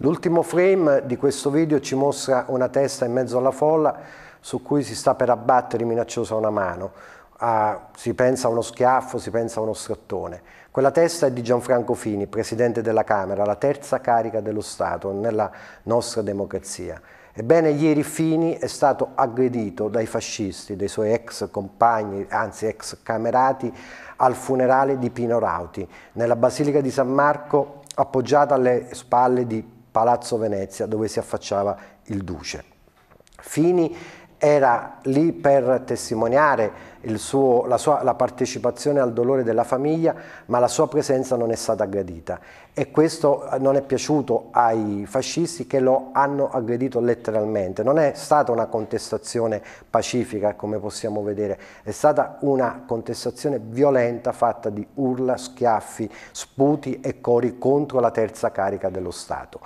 L'ultimo frame di questo video ci mostra una testa in mezzo alla folla su cui si sta per abbattere minacciosa una mano. Ah, si pensa a uno schiaffo, si pensa a uno strattone. Quella testa è di Gianfranco Fini, presidente della Camera, la terza carica dello Stato nella nostra democrazia. Ebbene, ieri Fini è stato aggredito dai fascisti, dai suoi ex compagni, anzi ex camerati, al funerale di Pino Rauti, nella Basilica di San Marco, appoggiata alle spalle di Palazzo Venezia dove si affacciava il duce. Fini era lì per testimoniare suo, la, sua, la, partecipazione al dolore della famiglia, ma la sua presenza non è stata aggredita e questo eh, non è piaciuto ai fascisti che lo hanno aggredito letteralmente. Non è stata una contestazione pacifica, come possiamo vedere, è stata una contestazione violenta fatta di urla, schiaffi, sputi e cori contro la terza carica dello Stato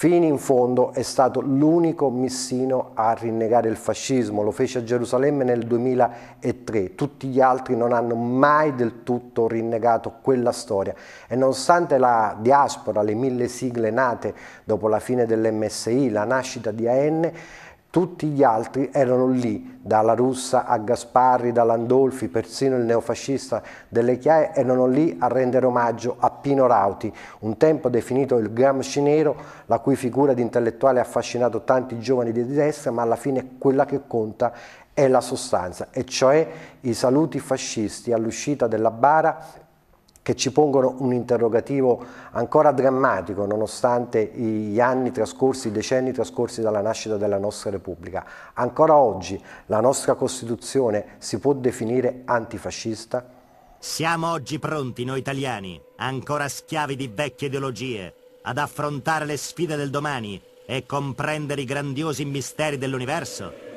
fino in fondo è stato l'unico missino a rinnegare il fascismo, lo fece a Gerusalemme nel 2003, tutti gli altri non hanno mai del tutto rinnegato quella storia e nonostante la diaspora, le mille sigle nate dopo la fine dell'MSI, la nascita di AN, tutti gli altri erano lì, dalla Russa a Gasparri, da Landolfi, persino il neofascista delle Chiaie, erano lì a rendere omaggio a Pino Rauti, un tempo definito il Gramsci nero, la cui figura di intellettuale ha affascinato tanti giovani di destra, ma alla fine quella che conta è la sostanza, e cioè i saluti fascisti all'uscita della bara che ci pongono un interrogativo ancora drammatico nonostante gli anni trascorsi, i decenni trascorsi dalla nascita della nostra Repubblica. Ancora oggi la nostra Costituzione si può definire antifascista? Siamo oggi pronti noi italiani, ancora schiavi di vecchie ideologie, ad affrontare le sfide del domani e comprendere i grandiosi misteri dell'universo?